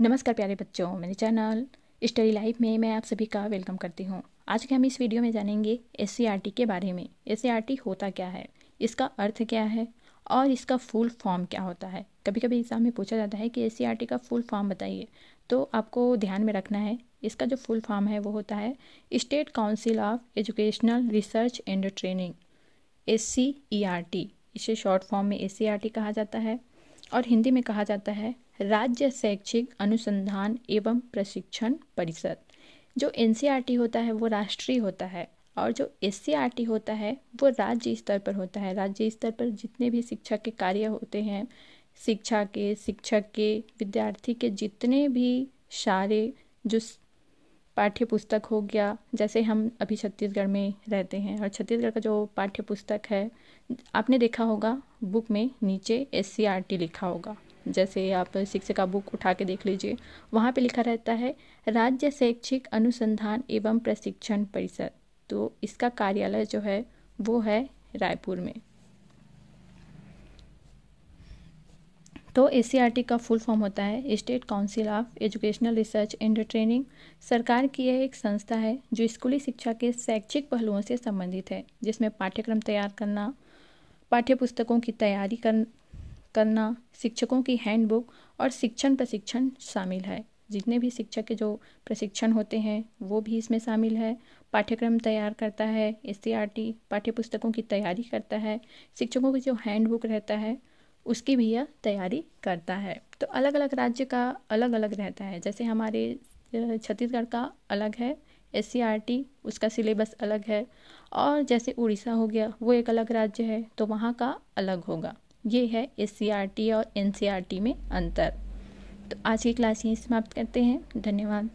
नमस्कार प्यारे बच्चों मेरे चैनल स्टडी लाइफ में मैं आप सभी का वेलकम करती हूँ आज के हम इस वीडियो में जानेंगे एस e के बारे में एस e होता क्या है इसका अर्थ क्या है और इसका फुल फॉर्म क्या होता है कभी कभी एग्जाम में पूछा जाता है कि एस e का फुल फॉर्म बताइए तो आपको ध्यान में रखना है इसका जो फुल फॉर्म है वो होता है state council of educational research and training S इसे शॉर्ट फॉर्म में एस कहा जाता है और हिंदी में कहा जाता है राज्य शैक्षिक अनुसंधान एवं प्रशिक्षण परिषद जो एन e होता है वो राष्ट्रीय होता है और जो एस e होता है वो राज्य स्तर पर होता है राज्य स्तर पर जितने भी शिक्षा के कार्य होते हैं शिक्षा के शिक्षक के विद्यार्थी के जितने भी सारे जो पाठ्य पुस्तक हो गया जैसे हम अभी छत्तीसगढ़ में रहते हैं और छत्तीसगढ़ का जो पाठ्य पुस्तक है आपने देखा होगा बुक में नीचे एस e लिखा होगा जैसे आप का बुक उठा के देख लीजिए वहाँ पे लिखा रहता है राज्य शैक्षिक अनुसंधान एवं प्रशिक्षण परिषद तो इसका कार्यालय जो है वो है रायपुर में तो ए का फुल फॉर्म होता है state council of educational research and training सरकार की यह एक संस्था है जो स्कूली शिक्षा के शैक्षिक पहलुओं से संबंधित है जिसमें पाठ्यक्रम तैयार करना पाठ्य पुस्तकों की तैयारी कर करना शिक्षकों की हैंडबुक और शिक्षण प्रशिक्षण शामिल है जितने भी शिक्षक के जो प्रशिक्षण होते हैं वो भी इसमें शामिल है पाठ्यक्रम तैयार करता है एस सी e पाठ्य पुस्तकों की तैयारी करता है शिक्षकों की जो हैंडबुक रहता है उसकी भी यह तैयारी करता है तो अलग अलग राज्य का अलग अलग रहता है जैसे हमारे छत्तीसगढ़ का अलग है एस सी e उसका सिलेबस अलग है और जैसे उड़ीसा हो गया वो एक अलग राज्य है तो वहाँ का अलग होगा ये है एस सी आर टी और एन सी आर टी में अंतर तो आज की क्लास यहीं समाप्त करते हैं धन्यवाद